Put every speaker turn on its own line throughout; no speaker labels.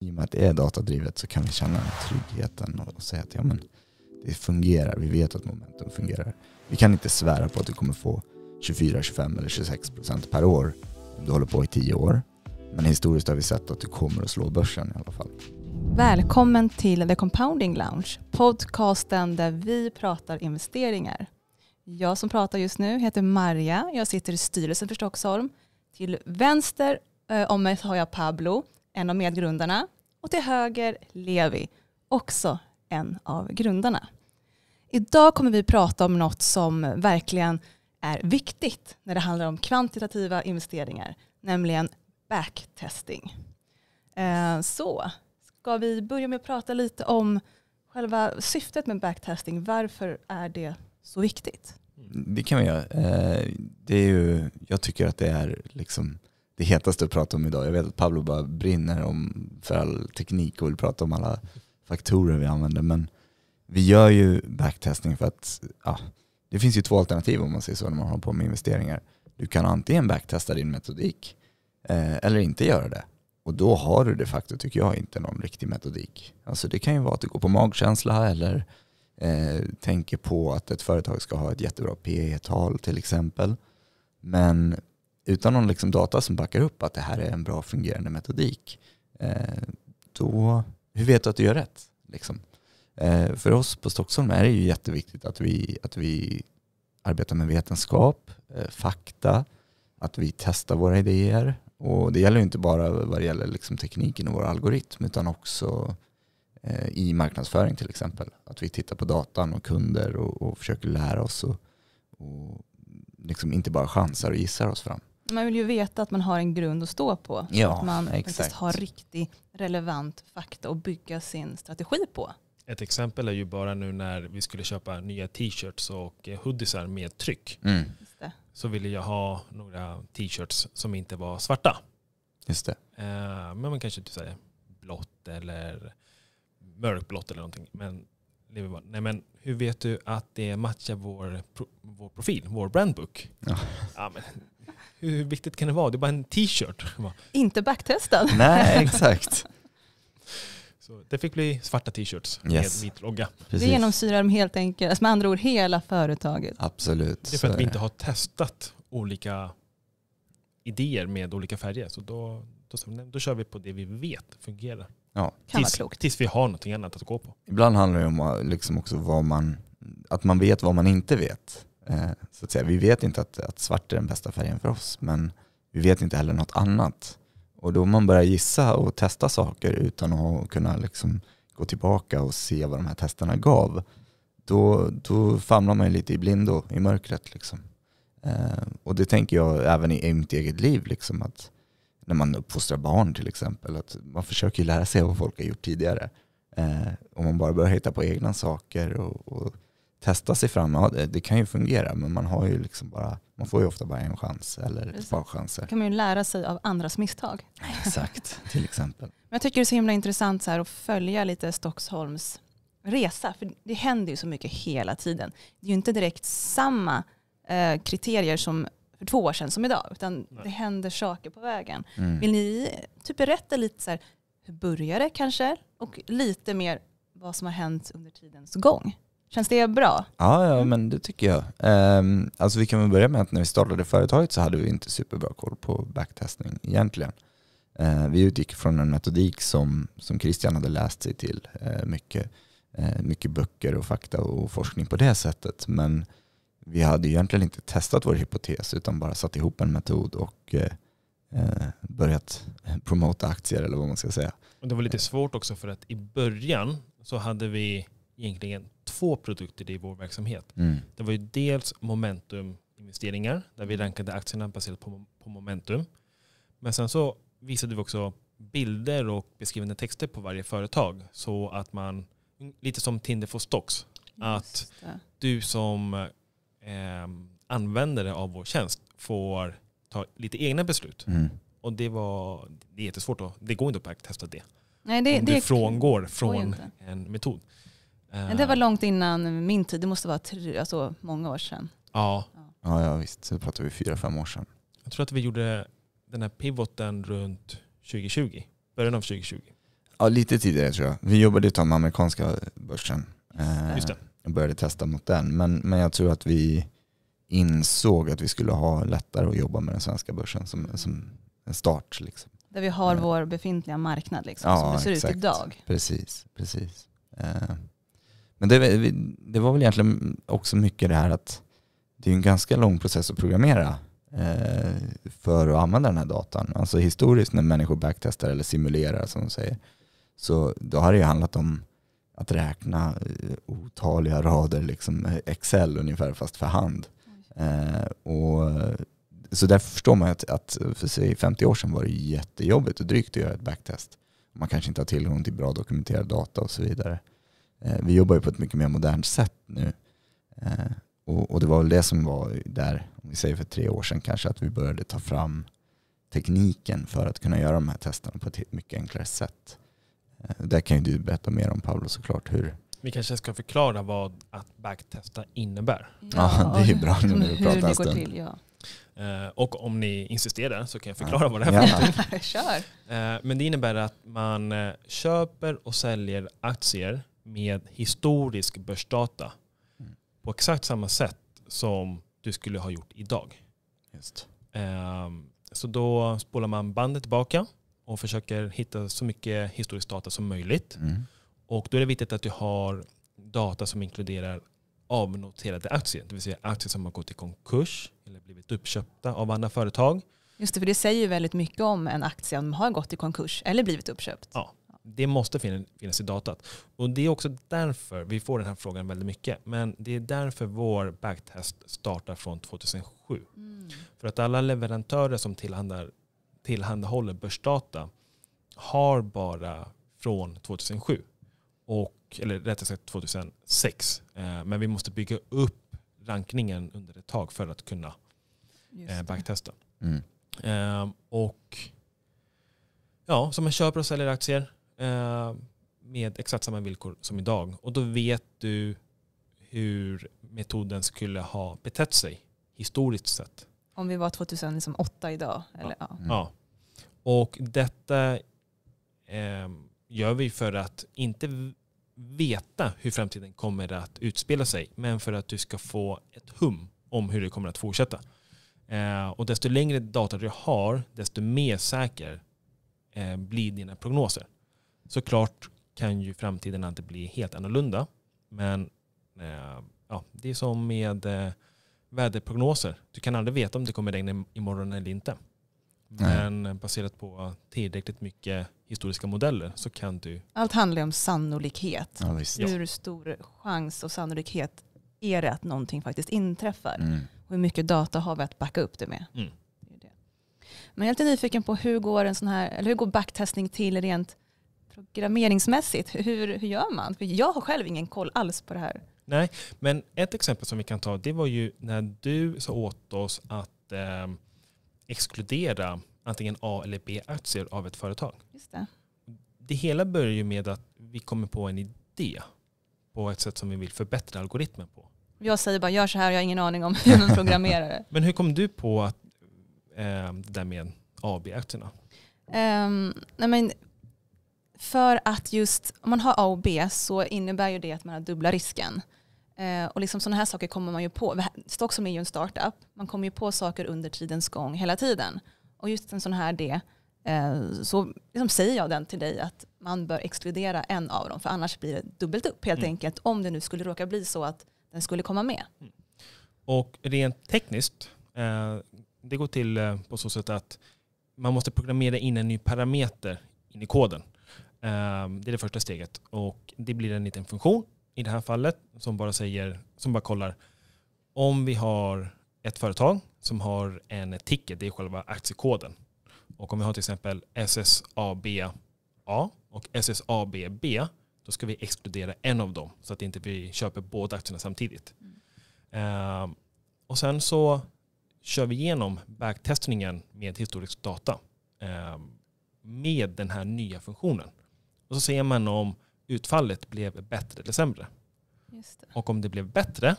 i och med att det är datadrivet så kan vi känna tryggheten och säga att ja, men det fungerar. Vi vet att momentum fungerar. Vi kan inte svära på att du kommer få 24, 25 eller 26 procent per år om du håller på i tio år. Men historiskt har vi sett att du kommer att slå börsen i alla fall.
Välkommen till The Compounding Lounge, podcasten där vi pratar investeringar. Jag som pratar just nu heter Marja. Jag sitter i styrelsen för Stockholm. Till vänster eh, om mig har jag Pablo en av medgrundarna. Och till höger Levi, också en av grundarna. Idag kommer vi prata om något som verkligen är viktigt när det handlar om kvantitativa investeringar, nämligen backtesting. Eh, så ska vi börja med att prata lite om själva syftet med backtesting. Varför är det så viktigt?
Det kan vi göra. Eh, det är ju, jag tycker att det är liksom det hetaste att prata om idag. Jag vet att Pablo bara brinner om för all teknik och vill prata om alla faktorer vi använder. Men vi gör ju backtesting för att ja, det finns ju två alternativ om man säger så när man håller på med investeringar. Du kan antingen backtesta din metodik eh, eller inte göra det. Och då har du de facto, tycker jag, inte någon riktig metodik. Alltså det kan ju vara att du går på magkänsla eller eh, tänker på att ett företag ska ha ett jättebra PE-tal till exempel. Men utan någon liksom data som backar upp att det här är en bra fungerande metodik, eh, då, hur vet du att du gör rätt? Liksom. Eh, för oss på Stockholm är det ju jätteviktigt att vi, att vi arbetar med vetenskap, eh, fakta, att vi testar våra idéer. Och det gäller ju inte bara vad det gäller liksom tekniken och vår algoritm utan också eh, i marknadsföring till exempel. Att vi tittar på datan och kunder och, och försöker lära oss och, och liksom inte bara chansar och gissar oss fram.
Man vill ju veta att man har en grund att stå på. Ja, att man exakt. faktiskt har riktig relevant fakta att bygga sin strategi på.
Ett exempel är ju bara nu när vi skulle köpa nya t-shirts och eh, hoodiesar med tryck. Mm. Så ville jag ha några t-shirts som inte var svarta. Just det. Eh, men man kanske inte säger blått eller mörkblått eller någonting. Men, nej men hur vet du att det matchar vår, vår profil, vår brandbook? Ja. ja men, hur viktigt kan det vara? Det är bara en t-shirt.
Inte backtestad. Nej, exakt.
Så det fick bli svarta t-shirts yes. med vit logga. Precis. Det
genomsyrar helt enkelt, alltså med andra ord hela företaget.
Absolut. Det är för att vi inte
har testat olika idéer med olika färger. Så då, då, då kör vi på det vi vet fungerar.
Ja. Kan tills,
klokt. tills vi har någonting annat att gå på.
Ibland handlar det om liksom också vad man, att man vet vad man inte vet. Eh, så att säga, vi vet inte att, att svart är den bästa färgen för oss, men vi vet inte heller något annat. Och då man börjar gissa och testa saker utan att kunna liksom gå tillbaka och se vad de här testerna gav, då, då famlar man lite i blindo i mörkret. Liksom. Eh, och det tänker jag även i, i mitt eget liv, liksom, att när man uppfostrar barn till exempel, att man försöker lära sig vad folk har gjort tidigare. Eh, och man bara börjar hitta på egna saker och, och testa sig fram. Ja, det, det, kan ju fungera men man har ju liksom bara, man får ju ofta bara en chans eller Precis. ett par chanser. kan
man ju lära sig av andras misstag.
Exakt, till exempel.
Men jag tycker det är så himla intressant så här att följa lite Stockholms resa. För det händer ju så mycket hela tiden. Det är ju inte direkt samma eh, kriterier som för två år sedan som idag. Utan Nej. det händer saker på vägen. Mm. Vill ni typ berätta lite så här, hur började kanske? Och lite mer vad som har hänt under tidens gång. Känns det bra?
Ja, ja mm. men det tycker jag. Um, alltså vi kan väl börja med att när vi startade företaget så hade vi inte superbra koll på backtestning egentligen. Uh, vi utgick från en metodik som, som Christian hade läst sig till. Uh, mycket, uh, mycket böcker och fakta och forskning på det sättet. Men vi hade egentligen inte testat vår hypotes utan bara satt ihop en metod och eh, börjat promota aktier eller vad man ska säga.
Och det var lite svårt också för att i början så hade vi egentligen två produkter i vår verksamhet. Mm. Det var ju dels momentuminvesteringar, där vi rankade aktierna baserat på, på momentum. Men sen så visade vi också bilder och beskrivande texter på varje företag. Så att man, lite som Tinder for Stocks, att du som eh, användare av vår tjänst får ta lite egna beslut. Mm. Och det var det är jättesvårt. Då. Det går inte att testa det.
Nej, det, Om det du frångår
från en metod. Eh.
Men
det var långt innan min tid. Det måste vara tre, alltså, många år sedan.
Ja. Ja, ja visst. Nu pratar vi fyra, fem år sedan.
Jag tror att vi gjorde den här pivoten runt 2020. Början av 2020.
Ja, lite tidigare tror jag. Vi jobbade ett tag med amerikanska börsen. Eh, Just det. Jag började testa mot den. Men, men jag tror att vi insåg att vi skulle ha lättare att jobba med den svenska börsen som, som en start. Liksom.
Där vi har eh. vår befintliga marknad liksom, ja, som det ser exakt. ut idag.
Precis, precis. Men det, det, var väl egentligen också mycket det här att det är en ganska lång process att programmera eh, för att använda den här datan. Alltså historiskt när människor backtestar eller simulerar som de säger, så då har det ju handlat om att räkna eh, otaliga rader, liksom eh, Excel ungefär fast för hand. Eh, och, så därför förstår man att, att för sig 50 år sedan var det jättejobbigt och drygt att göra ett backtest. Man kanske inte har tillgång till bra dokumenterad data och så vidare. Eh, vi jobbar ju på ett mycket mer modernt sätt nu. Eh, och, och, det var väl det som var där, om vi säger för tre år sedan kanske, att vi började ta fram tekniken för att kunna göra de här testerna på ett mycket enklare sätt. Eh, där kan ju du berätta mer om Paolo såklart. Hur...
Vi kanske ska förklara vad att backtesta innebär. Ja, ja det är ju bra nu när vi pratar en stund. Till, ja. Och om ni insisterar så kan jag förklara ja. vad det är för ja. Men det innebär att man köper och säljer aktier med historisk börsdata mm. på exakt samma sätt som du skulle ha gjort idag. Just. Um, så då spolar man bandet tillbaka och försöker hitta så mycket historisk data som möjligt. Mm. Och då är det viktigt att du har data som inkluderar avnoterade aktier, det vill säga aktier som har gått i konkurs eller blivit uppköpta av andra företag.
Just det, för det säger ju väldigt mycket om en aktie om den har gått i konkurs eller blivit uppköpt. Ja,
det måste finnas i datat. Och det är också därför vi får den här frågan väldigt mycket. Men det är därför vår backtest startar från 2007. Mm. För att alla leverantörer som tillhandahåller börsdata har bara från 2007. Och, eller rättare sagt 2006. Eh, men vi måste bygga upp rankningen under ett tag för att kunna eh, backtesta. Mm. Ehm, och ja, så man köper och säljer aktier. Eh, med exakt samma villkor som idag. Och då vet du hur metoden skulle ha betett sig historiskt sett.
Om vi var 2008 idag? Eller? Ja. Mm. ja.
Och detta eh, gör vi för att inte veta hur framtiden kommer att utspela sig, men för att du ska få ett hum om hur det kommer att fortsätta. Eh, och desto längre data du har, desto mer säker eh, blir dina prognoser. Såklart kan ju framtiden inte bli helt annorlunda. Men eh, ja, det är som med eh, väderprognoser. Du kan aldrig veta om det kommer regna imorgon eller inte. Men Nej. Eh, baserat på tillräckligt mycket historiska modeller så kan du...
Allt handlar om sannolikhet. Ja, Hur stor chans och sannolikhet är det att någonting faktiskt inträffar? Mm. hur mycket data har vi att backa upp det med? Mm. Men jag är lite nyfiken på hur går, en sån här, eller hur går backtestning till rent programmeringsmässigt? Hur, hur gör man? För jag har själv ingen koll alls på det här.
Nej, men ett exempel som vi kan ta det var ju när du sa åt oss att eh, exkludera antingen A eller B-aktier av ett företag. Just det. det hela börjar ju med att vi kommer på en idé på ett sätt som vi vill förbättra algoritmen på.
Jag säger bara gör så här, jag har ingen aning om hur man programmerar det.
men hur kom du på att, eh, det där med A och B-aktierna?
Um, nej men för att just om man har A och B så innebär ju det att man har dubbla risken. Eh, och liksom sådana här saker kommer man ju på. Stockholm är ju en startup. Man kommer ju på saker under tidens gång hela tiden. Och just en sån här D eh, så liksom säger jag den till dig att man bör exkludera en av dem. För annars blir det dubbelt upp helt mm. enkelt. Om det nu skulle råka bli så att den skulle komma med. Mm.
Och rent tekniskt, eh, det går till eh, på så sätt att man måste programmera in en ny parameter in i koden. Ehm, det är det första steget och det blir en liten funktion i det här fallet som bara säger, som bara kollar om vi har ett företag som har en ticket, det är själva aktiekoden. Och om vi har till exempel SSABA och SSABB, då ska vi exkludera en av dem så att inte vi köper båda aktierna samtidigt. Mm. och sen så kör vi igenom backtestningen med historisk data ehm, med den här nya funktionen. Och så ser man om utfallet blev bättre eller sämre. Och om det blev bättre,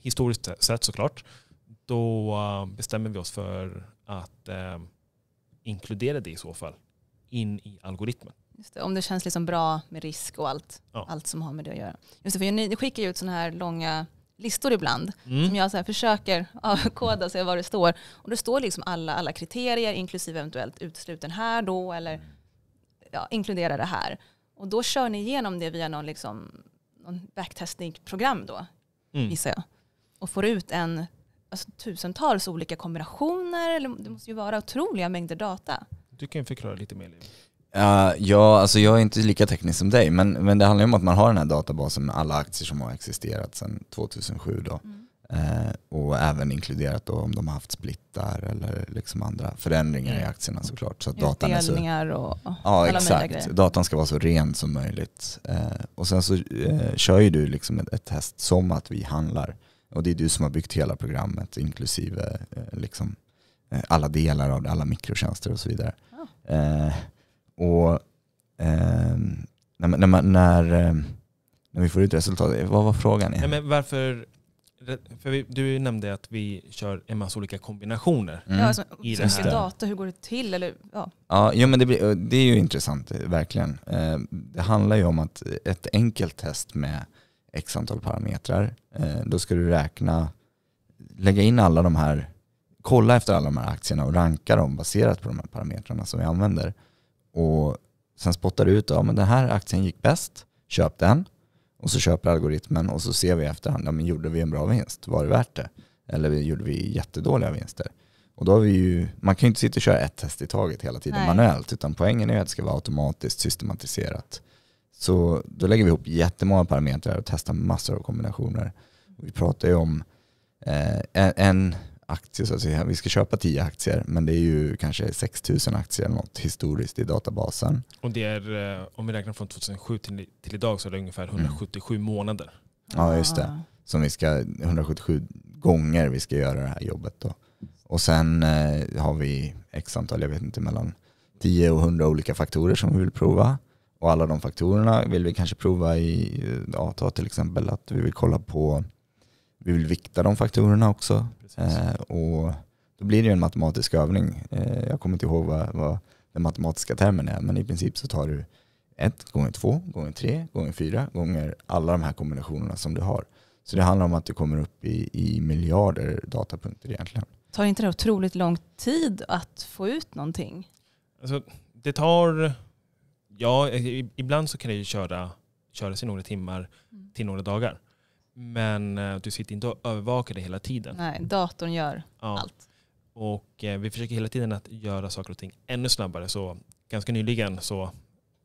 historiskt sett såklart, då eh, bestämmer vi oss för att eh, inkludera det i så fall in i algoritmen.
Det, om det känns liksom bra med risk och allt, ja. allt som har med det att göra. Just det, för ni, skickar ju ut sådana här långa listor ibland mm. som jag så försöker avkoda och se vad det står. Och det står liksom alla, alla kriterier inklusive eventuellt utesluten här då eller mm ja, inkludera det här. Och då kör ni igenom det via någon, liksom, någon backtestning-program då, mm. gissar jag. Och får ut en, alltså, tusentals olika kombinationer. Det måste ju vara otroliga mängder data. Du kan förklara lite mer. Liv.
Uh, ja, alltså jag är inte lika teknisk som dig, men, men det handlar ju om att man har den här databasen med alla aktier som har existerat sedan 2007. Då. Mm. Eh, och även inkluderat då om de har haft splittar eller liksom andra förändringar i mm. aktierna såklart. Så datan är så, och ja, exakt. Datan ska vara så ren som möjligt. Eh, och sen så eh, kör ju du liksom ett, test som att vi handlar. Och det är du som har byggt hela programmet inklusive liksom, alla delar av det, alla mikrotjänster och så vidare. Ja. Ah. Eh, och ehm, eh, när, när, när, när, vi får ut resultatet, vad var frågan? Nej,
men varför för vi, du nämnde att vi kör en massa olika kombinationer. Mm. Ja,
alltså, i så data, hur går det till? Eller, ja.
Ja, ja, men det, blir, eh, det är ju intressant, eh, verkligen. Eh, det handlar ju om att ett enkelt test med x antal parametrar, då ska du räkna, lägga in alla de här, kolla efter alla de här aktierna och ranka dem baserat på de här parametrarna som vi använder. Och sen spottar du ut, ja men den här aktien gick bäst, köp den. Och så köper algoritmen och så ser vi i efterhand, ja, men gjorde vi en bra vinst? Var det värt det? Eller gjorde vi jättedåliga vinster? Och då har vi ju, man kan ju inte sitta och köra ett test i taget hela tiden Nej. manuellt, utan poängen är att det ska vara automatiskt systematiserat. Så då lägger vi ihop jättemånga parametrar och testar massor av kombinationer. Vi pratar ju om eh, en, aktier så att säga. Vi ska köpa 10 aktier men det är ju kanske 6 000 aktier eller något historiskt i databasen.
Och det är, eh, om vi räknar från 2007 till, till idag så är det ungefär 177 mm. månader.
Ja just det. Som vi ska, 177 gånger vi ska göra det här jobbet då. Och sen eh, har vi x antal, jag vet inte, mellan 10 och 100 olika faktorer som vi vill prova. Och alla de faktorerna vill vi kanske prova i, ja, eh, ta till exempel att vi vill kolla på vi vill vikta de faktorerna också. Eh, och då blir det ju en matematisk övning. Eh, jag kommer inte ihåg vad, vad den matematiska termen är, men i princip så tar du 1 gånger 2 gånger 3 gånger 4 gånger alla de här kombinationerna som du har. Så det handlar om att du kommer upp i, i miljarder datapunkter egentligen.
Tar inte det otroligt lång tid att få ut någonting?
Alltså, det tar, ja, ibland så kan det ju köra, köra sig några timmar mm. till några dagar. Men eh, du sitter inte och övervakar det hela tiden.
Nej, datorn gör
ja. allt. Och eh, vi försöker hela tiden att göra saker och ting ännu snabbare. Så ganska nyligen så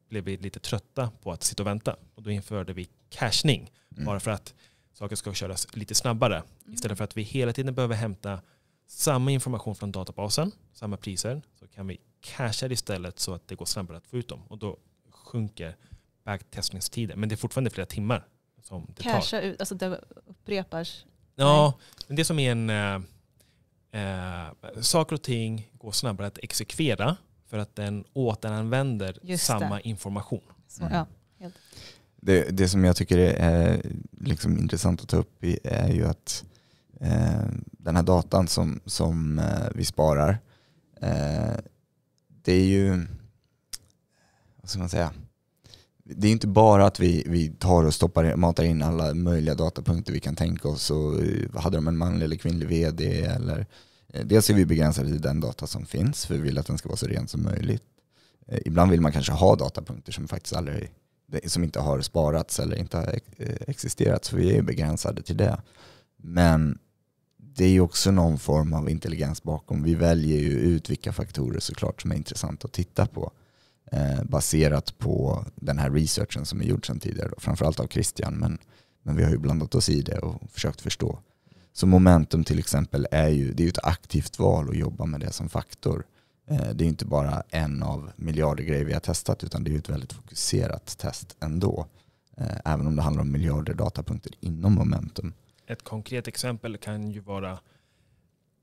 blev vi lite trötta på att sitta och vänta. Och då införde vi cashning Mm. Bara för att saker ska köras lite snabbare. Mm. Istället för att vi hela tiden behöver hämta samma information från databasen, samma priser, så kan vi casha det istället så att det går snabbare att få ut dem. Och då sjunker backtestningstiden. Men det är fortfarande flera timmar som det Casha
ut, alltså det upprepas?
Ja, men det som är en... Eh, eh, saker och ting går snabbare att exekvera för att den återanvänder Just samma det. information.
Så, mm. ja, helt.
Det, det, som jag tycker är eh, liksom intressant att ta upp är ju att eh, den här datan som, som eh, vi sparar, eh, det är ju, vad ska man säga, det är inte bara att vi, vi tar och stoppar, matar in alla möjliga datapunkter vi kan tänka oss. Och eh, hade de en manlig eller kvinnlig vd? Eller, eh, dels är vi begränsade till den data som finns, för vi vill att den ska vara så ren som möjligt. Eh, ibland vill man kanske ha datapunkter som faktiskt aldrig, som inte har sparats eller inte har existerat, så vi är begränsade till det. Men det är också någon form av intelligens bakom. Vi väljer ju ut vilka faktorer såklart som är intressanta att titta på. Eh, baserat på den här researchen som är gjord sedan tidigare, då, framförallt av Christian, men, men vi har ju blandat oss i det och försökt förstå. Så momentum till exempel är ju, det är ju ett aktivt val att jobba med det som faktor. Eh, det är ju inte bara en av miljarder grejer vi har testat utan det är ju ett väldigt fokuserat test ändå. Eh, även om det handlar om miljarder datapunkter inom momentum.
Ett konkret exempel kan ju vara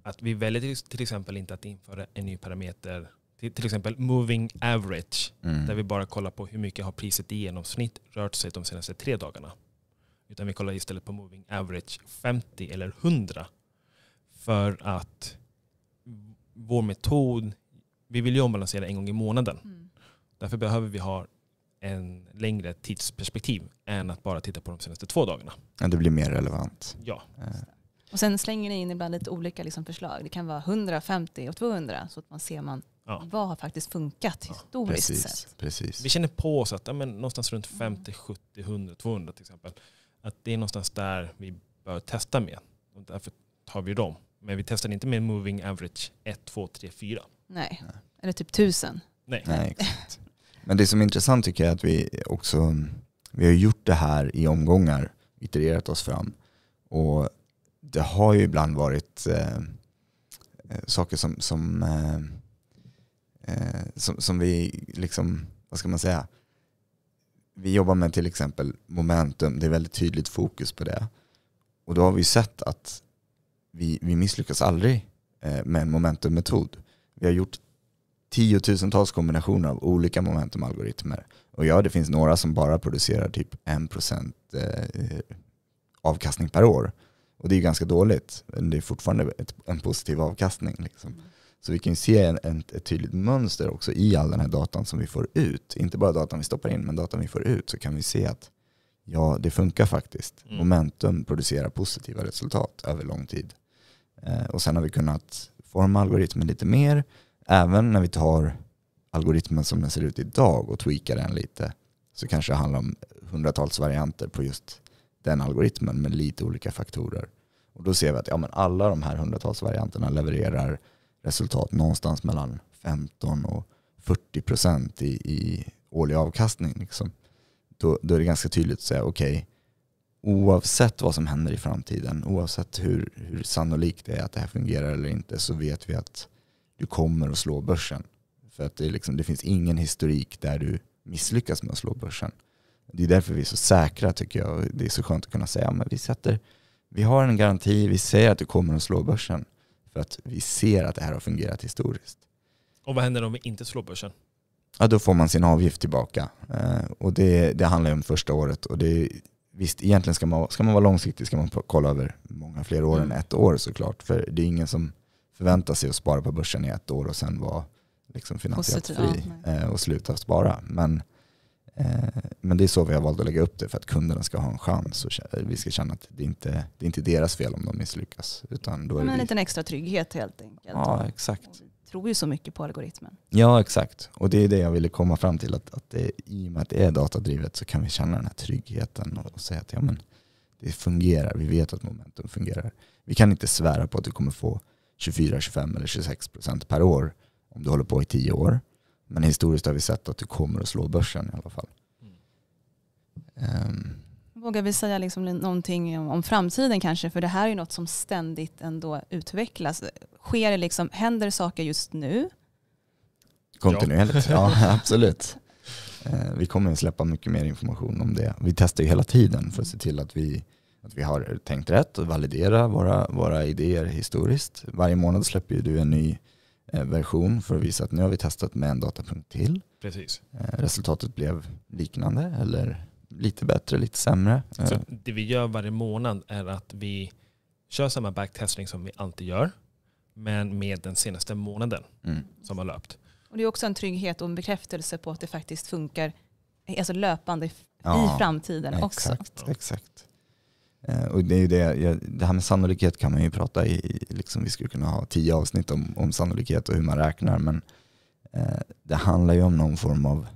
att vi väljer till exempel inte att införa en ny parameter till, till exempel moving average, mm. där vi bara kollar på hur mycket har priset i genomsnitt rört sig de senaste tre dagarna. Utan vi kollar istället på moving average 50 eller 100. För att vår metod, vi vill ju ombalansera en gång i månaden. Mm. Därför behöver vi ha en längre tidsperspektiv än att bara titta på de senaste två dagarna.
Ja, det blir mer relevant.
Ja. Eh.
Och sen slänger ni in ibland lite olika liksom förslag. Det kan vara 150 och 200 så att man ser man Ja. Vad har faktiskt funkat historiskt precis, sett?
Precis. Vi känner på oss att ja, men någonstans runt 50, 70, 100, 200 till exempel. Att det är någonstans där vi bör testa med. Och därför tar vi dem. Men vi testar inte med moving average 1, 2, 3, 4.
Nej, Nej. eller typ 1000. Nej. Nej
exakt. Men det som är intressant tycker jag är att vi också vi har gjort det här i omgångar, itererat oss fram. Och det har ju ibland varit eh, eh saker som, som eh, Eh, som, som, vi, liksom, vad ska man säga, vi jobbar med till exempel momentum, det är väldigt tydligt fokus på det. Och då har vi sett att vi, vi misslyckas aldrig eh, med en momentummetod. Vi har gjort tiotusentals kombinationer av olika momentumalgoritmer. Och ja, det finns några som bara producerar typ 1% eh, avkastning per år. Och det är ganska dåligt, men det är fortfarande en positiv avkastning. Liksom. Mm. Så vi kan se en, en, ett tydligt mönster också i all den här datan som vi får ut. Inte bara datan vi stoppar in, men datan vi får ut. Så kan vi se att ja, det funkar faktiskt. Mm. Momentum producerar positiva resultat över lång tid. Eh, och sen har vi kunnat forma algoritmen lite mer. Även när vi tar algoritmen som den ser ut idag och tweakar den lite så kanske det handlar om hundratals varianter på just den algoritmen med lite olika faktorer. Och då ser vi att ja, men alla de här hundratals varianterna levererar resultat någonstans mellan 15 och 40 procent i, i årlig avkastning. Liksom. Då, då, är det ganska tydligt att säga okej, okay, oavsett vad som händer i framtiden, oavsett hur, hur sannolikt det är att det här fungerar eller inte, så vet vi att du kommer att slå börsen. För att det, liksom, det finns ingen historik där du misslyckas med att slå börsen. Det är därför vi är så säkra tycker jag. Det är så skönt att kunna säga, men vi sätter, vi har en garanti, vi säger att du kommer att slå börsen. För att vi ser att det här har fungerat historiskt.
Och vad händer om vi inte slår börsen?
Ja, då får man sin avgift tillbaka. Eh, och det, det handlar ju om första året. Och det, visst, egentligen ska man, ska man vara långsiktig ska man kolla över många fler år mm. än ett år såklart. För det är ingen som förväntar sig att spara på börsen i ett år och sen vara liksom finansiellt fri ja, eh, och sluta spara. Men Eh, men det är så vi har valt att lägga upp det för att kunderna ska ha en chans och vi ska känna att det inte det är inte deras fel om de misslyckas. Utan då är Men en vi...
liten extra trygghet helt enkelt. Ja, exakt. Och vi tror ju så mycket på algoritmen.
Ja, exakt. Och det är det jag ville komma fram till. Att, att det, I och med att det är datadrivet så kan vi känna den här tryggheten och, och säga att ja, men det fungerar. Vi vet att momentum fungerar. Vi kan inte svära på att du kommer få 24, 25 eller 26 procent per år om du håller på i tio år. Men historiskt har vi sett att det kommer att slå börsen i alla fall. Mm.
Um. Vågar vi säga liksom någonting om framtiden kanske? För det här är ju något som ständigt ändå utvecklas. Sker det liksom, händer saker just nu?
Kontinuerligt, ja, ja absolut. Uh, vi kommer att släppa mycket mer information om det. Vi testar ju hela tiden för att se till att vi, att vi har tänkt rätt och validera våra, våra idéer historiskt. Varje månad släpper ju du en ny Eh, version för att mm. visa att nu har vi testat med en datapunkt till. Precis. Eh, resultatet blev liknande eller lite bättre, lite sämre. Så eh.
det vi gör varje månad är att vi kör samma backtesting som vi alltid gör, men med den senaste månaden mm. som har löpt.
Och det är också en trygghet och en bekräftelse på att det faktiskt funkar alltså löpande i ja, framtiden exakt,
också. Exakt. Eh, och det, är det, jag, det här med sannolikhet kan man ju prata i, liksom, vi skulle kunna ha tio avsnitt om, om sannolikhet och hur man räknar, men eh, det handlar ju om någon form av,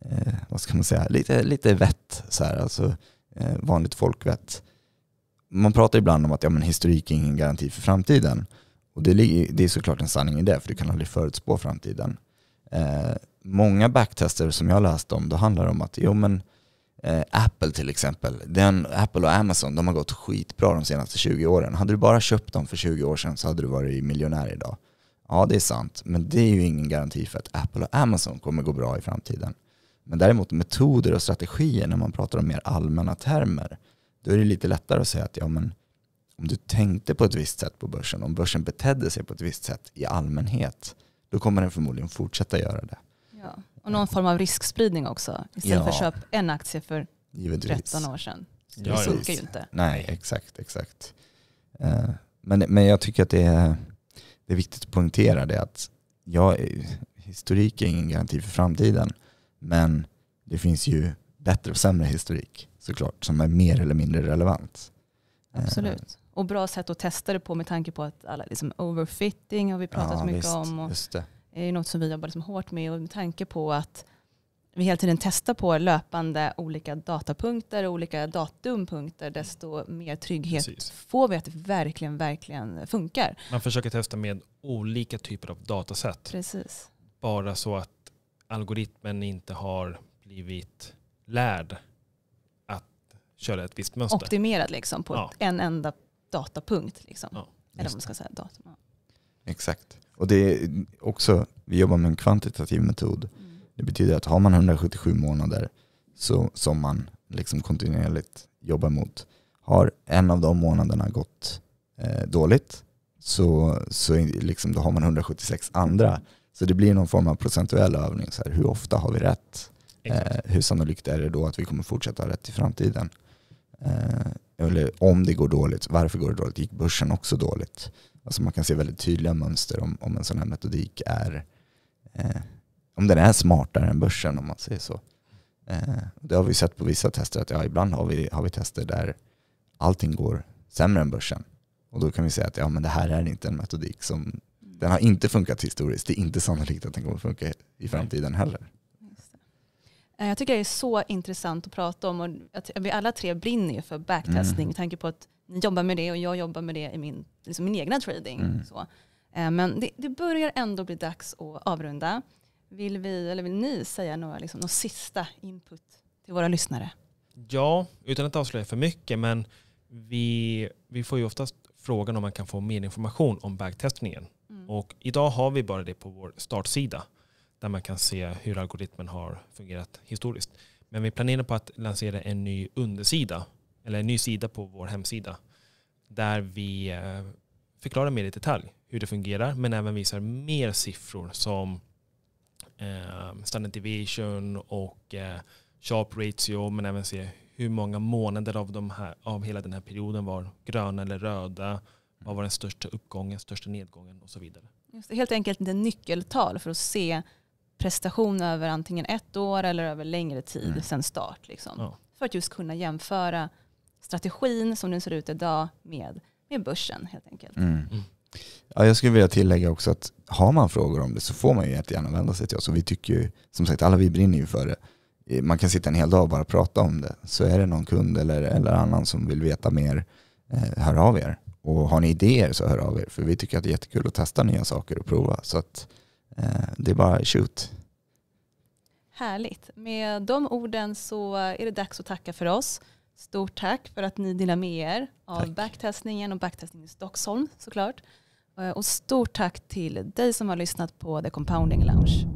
eh, vad ska man säga, lite, lite vett, så här, alltså eh, vanligt folkvett. Man pratar ibland om att ja, men historik är ingen garanti för framtiden. Och det, det är såklart en sanning i det, för du kan aldrig förutspå framtiden. Eh, många backtester som jag läst om, då handlar det om att jo, men, Eh, Apple till exempel. Den, Apple och Amazon de har gått skitbra de senaste 20 åren. Hade du bara köpt dem för 20 år sedan så hade du varit miljonär idag. Ja, det är sant, men det är ju ingen garanti för att Apple och Amazon kommer gå bra i framtiden. Men däremot metoder och strategier när man pratar om mer allmänna termer, då är det lite lättare att säga att ja, men om du tänkte på ett visst sätt på börsen, om börsen betedde sig på ett visst sätt i allmänhet, då kommer den förmodligen fortsätta göra det.
Ja. Och någon form av riskspridning också. Istället ja. för köpa en aktie för Givetvis. 13 år sedan. Så det funkar ju inte.
Nej, exakt. exakt. Eh, men, men jag tycker att det är, det är viktigt att poängtera det att jag, historik är ingen garanti för framtiden. Men det finns ju bättre och sämre historik såklart som är mer eller mindre relevant. Eh, Absolut.
Och bra sätt att testa det på med tanke på att alla liksom overfitting har vi pratat ja, mycket visst, om. Och, just det är ju något som vi jobbade som liksom hårt med och med tanke på att vi hela tiden testar på löpande olika datapunkter och olika datumpunkter desto mer trygghet Precis. får vi att det verkligen, verkligen funkar.
Man försöker testa med olika typer av datasätt. Precis. Bara så att algoritmen inte har blivit lärd att köra ett visst mönster. Optimerad liksom på ja.
en enda datapunkt. Liksom. Ja, Eller om man ska säga datum. Ja.
Exakt. Och det är också, vi jobbar med en kvantitativ metod. Det betyder att har man 177 månader så, som man liksom kontinuerligt jobbar mot, har en av de månaderna gått eh, dåligt så, så liksom, då har man 176 andra. Så det blir någon form av procentuell övning. Så här, hur ofta har vi rätt? Eh, hur sannolikt är det då att vi kommer fortsätta ha rätt i framtiden? Eh, eller om det går dåligt, varför går det dåligt? Gick börsen också dåligt? Alltså man kan se väldigt tydliga mönster om, om en sån här metodik är, eh, om den är smartare än börsen om man säger så. Eh, det har vi sett på vissa tester att ja, ibland har vi, har vi tester där allting går sämre än börsen. Och då kan vi säga att ja, men det här är inte en metodik som, den har inte funkat historiskt. Det är inte sannolikt att den kommer funka i framtiden heller.
Eh, jag tycker det är så intressant att prata om och att vi alla tre brinner ju för backtesting mm. med tanke på att ni jobbar med det och jag jobbar med det i min, liksom min egna trading. Mm. Så. Eh, men det, det, börjar ändå bli dags att avrunda. Vill, vi, eller vill ni säga några, liksom, några sista input till våra lyssnare?
Ja, utan att avslöja för mycket, men vi, vi får ju oftast frågan om man kan få mer information om bagtestningen. Mm. Och idag har vi bara det på vår startsida där man kan se hur algoritmen har fungerat historiskt. Men vi planerar på att lansera en ny undersida eller en ny sida på vår hemsida där vi eh, förklarar mer i detalj hur det fungerar men även visar mer siffror som eh, standard deviation och eh, sharp ratio men även se hur många månader av, de här, av hela den här perioden var gröna eller röda. Vad var den största uppgången, största nedgången och så vidare.
Just det, helt enkelt en nyckeltal för att se prestation över antingen ett år eller över längre tid mm. sedan start. Liksom. Ja. För att just kunna jämföra strategin som den ser ut idag med, med börsen helt enkelt.
Mm. Ja, jag skulle vilja tillägga också att har man frågor om det så får man ju jättegärna vända sig till oss. Och vi tycker ju, som sagt, alla vi brinner ju för det. Eh, man kan sitta en hel dag och bara prata om det. Så är det någon kund eller, eller annan som vill veta mer, eh, hör av er. Och har ni idéer så hör av er. För vi tycker att det är jättekul att testa nya saker och prova. Så att eh, det är bara shoot.
Härligt. Med de orden så är det dags att tacka för oss. Stort tack för att ni delar med er av tack. backtestningen och backtestningen i Stockholm såklart. Eh, och stort tack till dig som har lyssnat på The Compounding Lounge.